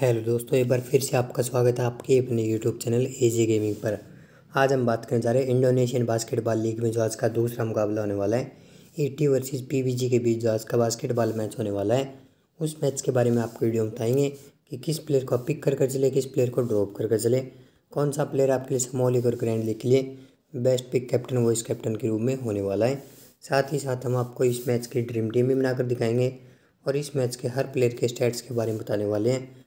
hello दोस्तों एक बार फिर से आपका स्वागत है आपके अपने यूट्यूब चैनल एजी गेमिंग पर आज हम बात करने जा रहे हैं इंडोनेशियन बास्केटबॉल लीग में जो आज का दूसरा मुकाबला होने वाला है पी वर्सेस जी के बीच जो आज का बास्केटबॉल मैच होने वाला है उस मैच के बारे में आपको वीडियो बताएंगे कि किस प्लेयर को पिक कर कर चले किस प्लेयर को ड्रॉप कर कर चले कौन सा प्लेयर आपके लिए स्मॉल लीग और ग्रैंड लीग के लिए best pick captain vice captain के रूप में होने वाला है साथ ही साथ हम आपको इस मैच की ड्रीम टीम भी बनाकर दिखाएंगे और इस मैच के हर प्लेयर के स्टैट्स के बारे में बताने वाले हैं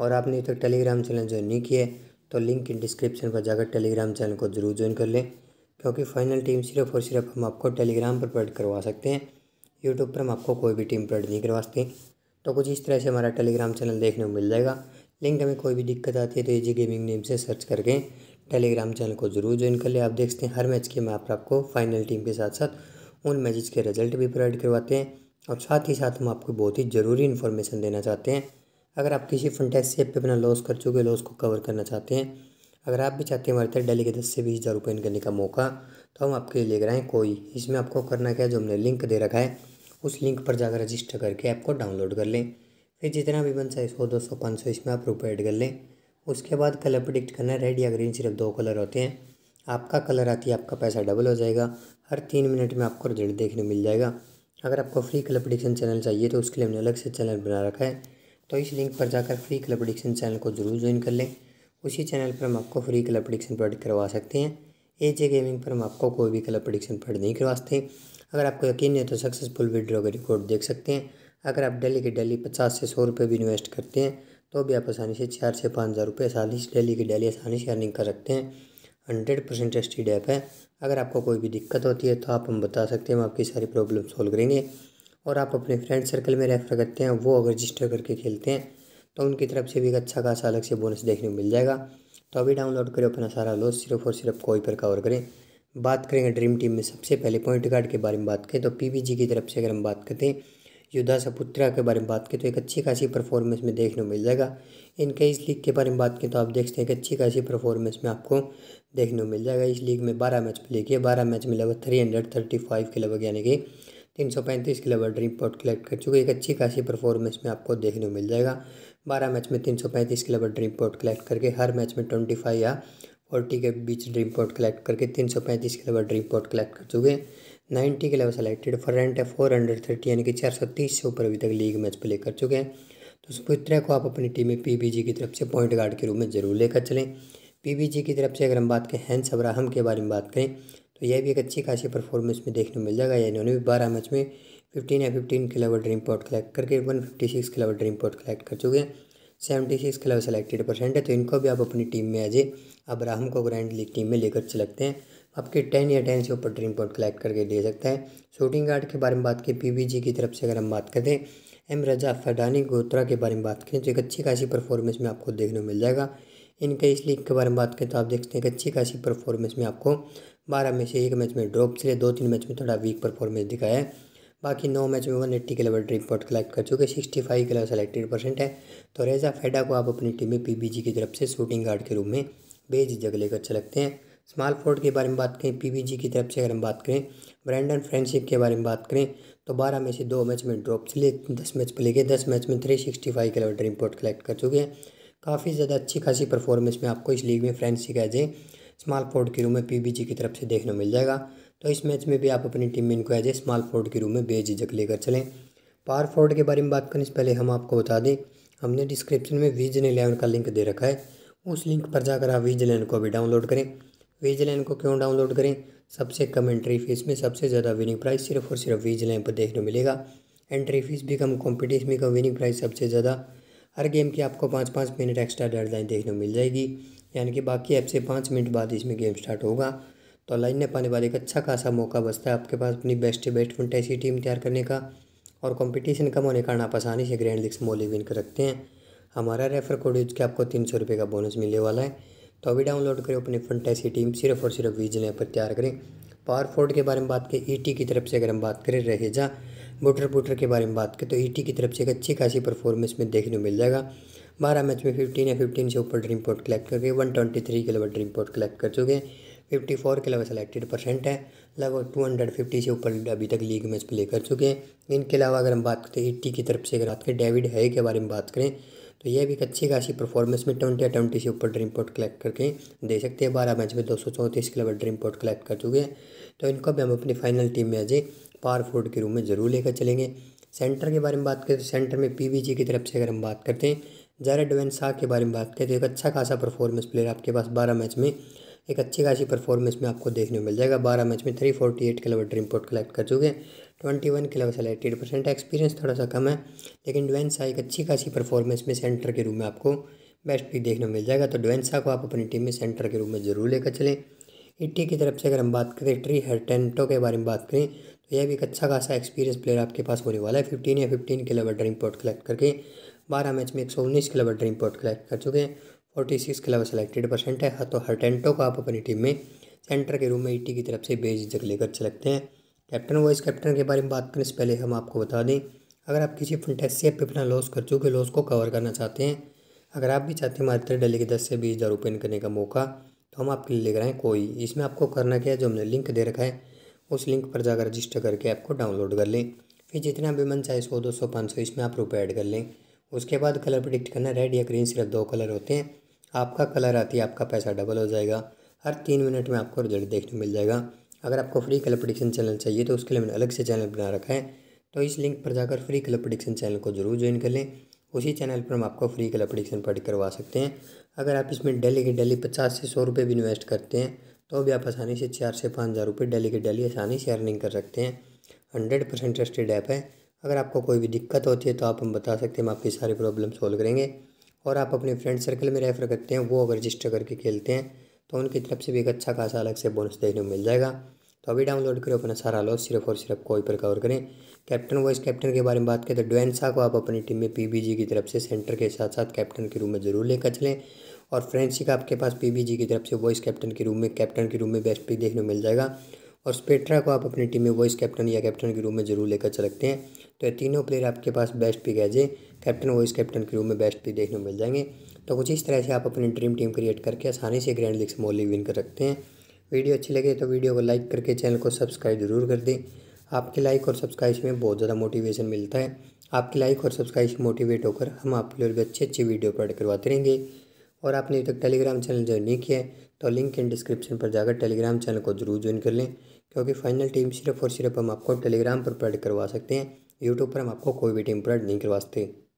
और आपने तो टेलीग्राम चैनल ज्वाइन नहीं किया तो लिंक डिस्क्रिप्शन पर जाकर टेलीग्राम चैनल को ज़रूर ज्वाइन कर लें क्योंकि फाइनल टीम सिर्फ और सिर्फ हम आपको टेलीग्राम पर प्रोवाइड करवा सकते हैं यूट्यूब पर हम आपको कोई भी टीम प्रोवाइड नहीं करवा सकते तो कुछ इस तरह से हमारा टेलीग्राम चैनल देखने को मिल जाएगा लिंक हमें कोई भी दिक्कत आती है तो एजी गेमिंग नेम से सर्च करके टेलीग्राम चैनल को जरूर ज्वाइन कर ले आप देख सकते हैं हर मैच के मैं आपको फाइनल टीम के साथ साथ उन मैचेज के रिजल्ट भी प्रोवाइड करवाते हैं और साथ ही साथ हम आपको बहुत ही ज़रूरी इन्फॉर्मेशन देना चाहते हैं अगर आप किसी फंटेक्स ऐप पर अपना लॉस कर चुके लॉस को कवर करना चाहते हैं अगर आप भी चाहते हैं हमारे तरह डेली के दस से बीस हज़ार रुपये करने का मौका तो हम आपके लिए लेकर आएँ कोई इसमें आपको करना क्या है जो हमने लिंक दे रखा है उस लिंक पर जाकर रजिस्टर करके ऐप को डाउनलोड कर लें फिर जितना भी बन चाहे सौ दो सौ पाँच सौ इसमें आप रुपये ऐड कर लें उसके बाद कलर प्रडिक्ट करना है रेड या ग्रीन सिर्फ दो कलर होते हैं आपका कलर आती है आपका पैसा डबल हो जाएगा हर तीन मिनट में आपको रिजल्ट देखने मिल जाएगा अगर आपको फ्री कलर प्रडिक्शन चैनल चाहिए तो उसके लिए हमने अलग से चैनल बना रखा है तो इस लिंक पर जाकर फ्री क्लब प्रडिक्शन चैनल को जरूर ज्वाइन कर लें उसी चैनल पर हम आपको फ्री क्लब प्रडिक्शन प्रोवाइड करवा सकते हैं ए जे गेमिंग पर हम आपको कोई भी क्लब प्रडिक्शन प्रोवाइड नहीं करवा सकते अगर आपको यकीन है तो सक्सेसफुल विड्रॉ का रिकॉर्ड देख सकते हैं अगर आप डेली के डेली पचास से सौ रुपये भी इन्वेस्ट करते हैं तो भी आप आसानी से चार से पाँच हज़ार रुपये आसानी से डेली की डेली आसानी से अर्निंग कर सकते हैं हंड्रेड परसेंट ट्रस्टेड ऐप है अगर आपको कोई भी दिक्कत होती है तो आप हम बता सकते हैं हम आपकी सारी प्रॉब्लम सॉल्व करेंगे और आप अपने फ्रेंड सर्कल में रेफ़र करते हैं वो अगर रजिस्टर करके खेलते हैं तो उनकी तरफ से भी एक अच्छा खासा अलग से बोनस देखने को मिल जाएगा तो अभी डाउनलोड करें अपना सारा लोस सिर्फ और सिर्फ कोई पर कवर करें बात करेंगे ड्रीम टीम में सबसे पहले पॉइंट गार्ड के बारे में बात करें तो पी की तरफ से अगर हम बात करते हैं युद्धा सपुत्रा के बारे में बात करें तो एक अच्छी खासी परफॉर्मेंस में देखने को मिल जाएगा इनके इस लीग के बारे में बात करें तो आप देखते हैं कि अच्छी खासी परफॉर्मेंस में आपको देखने को मिल जाएगा इस लीग में बारह मैच प्ले किए बारह मैच में लगभग थ्री हंड्रेड थर्टी फाइव के लगभग यानी कि तीन सौ पैंतीस के ड्रीम रिपोर्ट कलेक्ट कर चुके एक अच्छी खासी परफॉर्मेंस में आपको देखने को मिल जाएगा बारह मैच में तीन सौ पैंतीस की ड्रीम रिपोर्ट कलेक्ट करके हर मैच में ट्वेंटी फाइव या फोर्टी के बीच रिपोर्ट कलेक्ट करके तीन सौ पैंतीस के ड्रीम रिपोर्ट कलेक्ट कर चुके हैं नाइन्टी के लेवल सेलेक्टेड फॉर रेंट है फोर हंड्रेड थर्टी यानी कि चार सौ तीस से ऊपर अभी तक लीग मैच प्ले कर चुके हैं तो सुपुत्रा को आप अपनी टीम में पीबीजी की तरफ से पॉइंट गार्ड के रूप में ज़रूर लेकर चलें पीबीजी की तरफ से अगर हम बात करें हैंस अब्राहम के बारे में बात करें तो यह भी एक अच्छी खासी परफॉर्मेंस में देखने मिल जाएगा यानी इन्होंने भी बारह मैच में फिफ्टीन या फिफ्टीन के लेवल ड्रीम पॉट कलेक्ट करके वन फिफ्टी सिक्स के लेवल ड्रीम पॉट कलेक्ट कर चुके हैं सेवेंटी सिक्स के लेवल सेलेक्टेड परसेंट है तो इनको भी आप अपनी टीम में ए अब्राहम को ग्रैंड लीग टीम में लेकर चलते हैं आपके टेन या टेन से ऊपर ड्रीम पॉट कलेक्ट करके दे सकता है शूटिंग गार्ड के बारे में बात की पीबीजी की तरफ से अगर हम बात करें एम रजा फडानी गोत्रा के बारे में बात करें तो एक अच्छी खासी परफॉर्मेंस में आपको देखने को मिल जाएगा इनके इस लीग के बारे में बात करें तो आप देख सकते हैं एक अच्छी खासी परफॉर्मेंस में आपको बारह में से एक मैच में ड्रॉप से दो तीन मैच में थोड़ा वीक परफॉर्मेंस दिखाया है बाकी नौ मैच में वन एट्टी के लेवल ड्रीम पॉट कलेक्ट कर चुके सिक्सटी फाइव के लेवल सेलेक्टेड परसेंट है तो रेजा फेडा को आप अपनी टीम में पीबीजी की तरफ से शूटिंग गार्ड के रूप में जगह लेकर अच्छा लगते हैं स्मॉल फोर्ड के बारे में बात करें पीबीजी की तरफ से अगर हम बात करें ब्रैंडन फ्रेंडशिप के बारे में बात करें तो बारह में से दो मैच में ड्रॉप चले दस मैच पर लेके दस मैच में थ्री सिक्सटी फाइव के लेवल ड्रीम पॉट कलेक्ट कर चुके हैं काफ़ी ज़्यादा अच्छी खासी परफॉर्मेंस में आपको इस लीग में friendship as a small ford के रूम में पीबीजी की तरफ से देखने मिल जाएगा तो इस मैच में भी आप अपनी टीम में इनको एज ए स्मॉल फोर्ड के रूम में बेझिझक लेकर चलें पावर फोर्ड के बारे में बात करने से पहले हम आपको बता दें हमने डिस्क्रिप्शन में विजन इलेवन का लिंक दे रखा है उस लिंक पर जाकर आप विजलैन को भी डाउनलोड करें विजलैन को क्यों डाउनलोड करें सबसे कम एंट्री फीस में सबसे ज़्यादा विनिंग प्राइस सिर्फ और सिर्फ विजलैन पर देखने मिलेगा एंट्री फीस भी कम कॉम्पिटिशन में कम विनिंग प्राइस सबसे ज़्यादा हर गेम की आपको पाँच पाँच मिनट एक्स्ट्रा डेडलाइन देखने मिल जाएगी यानी कि बाकी ऐप से पाँच मिनट बाद इसमें गेम स्टार्ट होगा तो लाइन ने पाने वाले एक अच्छा खासा मौका बचता है आपके पास अपनी बेस्ट बेस्ट फंटेसी टीम तैयार करने का और कंपटीशन कम होने कारण आप आसानी से ग्रैंड लिक्स मोली विन कर रखते हैं हमारा रेफर कोड यूज के आपको तीन सौ रुपये का बोनस मिलने वाला है तो अभी डाउनलोड करें अपनी फंटेसी टीम सिर्फ और सिर्फ वीजन ऐप पर तैयार करें पावर फोर्ड के बारे में बात करें ई e की तरफ से अगर हम बात करें रहेजा बुटर बूटर के बारे में बात करें तो ई e की तरफ से एक अच्छी खासी परफॉर्मेंस में देखने को मिल जाएगा बारह मैच में फिफ्टीन या फिफ्टीन से ऊपर ड्रीम पोर्ट कलेक्ट करके वन ट्वेंटी थ्री के लेवल ड्रीम पोर्ट कलेक्ट कर चुके हैं फिफ्टी फोर के लेवल सेलेक्टेड परसेंट है लगभग टू हंड्रेड फिफ्टी से ऊपर अभी तक लीग मैच प्ले कर चुके हैं इनके अलावा अगर हम बात करते हैं एट्टी की तरफ से अगर बात करें डेविड है के बारे में बात करें तो यह भी एक अच्छी खासी परफॉर्मेंस में ट्वेंटी या ट्वेंटी से ऊपर ड्रीम पोर्ट कलेक्ट करके दे सकते हैं बारह मैच में दो सौ चौंतीस के लेवल ड्रीम पोर्ट कलेक्ट कर चुके हैं तो इनको भी हम अपनी फाइनल टीम में आज पावर फोर्ड के रूम में ज़रूर लेकर चलेंगे सेंटर के बारे में बात करें तो सेंटर में पीवीजी की तरफ से अगर हम बात करते हैं जारेड वेंसा के बारे में बात करें तो एक अच्छा खासा परफॉर्मेंस प्लेयर आपके पास बारह मैच में एक अच्छी खासी परफॉर्मेंस में आपको देखने को मिल जाएगा बारह मैच में थ्री फोर्टी एट के लेवल ड्रीम कलेक्ट कर चुके हैं ट्वेंटी वन के level selected percent experience थोड़ा सा कम है लेकिन ड्वेंसा एक अच्छी खासी परफॉर्मेंस में सेंटर के रूप में आपको बेस्ट पिक देखने को मिल जाएगा तो शाह को आप अपनी टीम में सेंटर के रूप में ज़रूर लेकर चलें इट्टी की तरफ से अगर हम बात करें ट्री हर्टेंटो के बारे में बात करें तो यह भी एक अच्छा खासा एक्सपीरियंस प्लेयर आपके पास होने वाला है फिफ्टीन या फिफ्टीन के लेवल ड्रीम पॉट कलेक्ट करके बारह मैच में एक सौ उन्नीस के लेवल ड्रीम पॉट कलेक्ट कर चुके हैं फोर्टी सिक्स के लेवल सेलेक्टेड परसेंट है हाँ, तो हर्टेंटो को आप अपनी टीम में सेंटर के रूम में इट्टी की तरफ से बेझिझक लेकर चलते हैं कैप्टन वाइस कैप्टन के बारे में बात करें इससे पहले हम आपको बता दें अगर आप किसी ऐप पर अपना लॉस कर चुके लॉस को कवर करना चाहते हैं अगर आप भी चाहते हैं हमारे तरह डेली के दस से बीस हज़ार रुपये करने का मौका हम आपके लिए ले रहे हैं कोई इसमें आपको करना क्या है जो हमने लिंक दे रखा है उस लिंक पर जाकर रजिस्टर करके आपको डाउनलोड कर लें फिर जितना भी मन चाहे सौ दो सौ पाँच सौ इसमें आप रुपये ऐड कर लें उसके बाद कलर प्रिडिक्ट करना रेड या ग्रीन सिर्फ दो कलर होते हैं आपका कलर आती है आपका पैसा डबल हो जाएगा हर तीन मिनट में आपको रिजल्ट देखने मिल जाएगा अगर आपको फ्री कलर प्रडिक्शन चैनल चाहिए तो उसके लिए मैंने अलग से चैनल बना रखा है तो इस लिंक पर जाकर फ्री कलर प्रडिक्शन चैनल को जरूर ज्वाइन कर लें उसी चैनल पर हम आपको फ्री कल प्रडिक्शन पढ़ करवा सकते हैं अगर आप इसमें डेली के डेली पचास से सौ रुपये भी इन्वेस्ट करते हैं तो भी आप आसानी से चार से पाँच हज़ार रुपये डेली के डेली आसानी से अर्निंग कर सकते हैं हंड्रेड परसेंट ट्रस्टेड ऐप है अगर आपको कोई भी दिक्कत होती है तो आप हम बता सकते हैं हम आपकी सारी प्रॉब्लम सॉल्व करेंगे और आप अपने फ्रेंड सर्कल में रेफ़र करते हैं वो अगर रजिस्टर करके खेलते हैं तो उनकी तरफ से भी एक अच्छा खासा अलग से बोनस देखने को मिल जाएगा तो अभी डाउनलोड करें अपना सारा लॉस सिर्फ और सिर्फ कोई पर कवर करें कैप्टन वॉइस कैप्टन के बारे में बात करें तो ड्वेन शाह को आप अपनी टीम में पीबीजी की तरफ से सेंटर के साथ साथ कैप्टन के रूम में जरूर लेकर चलें और फ्रेंडशिक आपके पास पीबीजी की तरफ से वॉइस कैप्टन के रूम में कैप्टन के रूम में बेस्ट पिक देखने को मिल जाएगा और स्पेट्रा को आप अपनी टीम में वॉइस कैप्टन या कैप्टन के रूम में जरूर लेकर चल सकते हैं तो ये तीनों प्लेयर आपके पास बेस्ट पिक है जे कैप्टन वॉइस कैप्टन के रूम में बेस्ट पिक देखने को मिल जाएंगे तो कुछ इस तरह से आप अपनी ड्रीम टीम क्रिएट करके आसानी से ग्रैंड लीग से लीग विन कर सकते हैं वीडियो अच्छी लगे तो वीडियो को लाइक करके चैनल को सब्सक्राइब ज़रूर कर दें आपके लाइक और सब्सक्राइब से बहुत ज़्यादा मोटिवेशन मिलता है आपके लाइक और सब्सक्राइब से मोटिवेट होकर हम आपके लिए अच्छी अच्छी वीडियो प्रोवाइड करवाते रहेंगे और आपने अभी तक टेलीग्राम चैनल ज्वाइन नहीं किया है तो लिंक इन डिस्क्रिप्शन पर जाकर टेलीग्राम चैनल को जरूर ज्वाइन कर लें क्योंकि फाइनल टीम सिर्फ और सिर्फ हम आपको टेलीग्राम पर प्रोवाइड करवा सकते हैं यूट्यूब पर हम आपको कोई भी टीम प्रोवाइड नहीं करवा सकते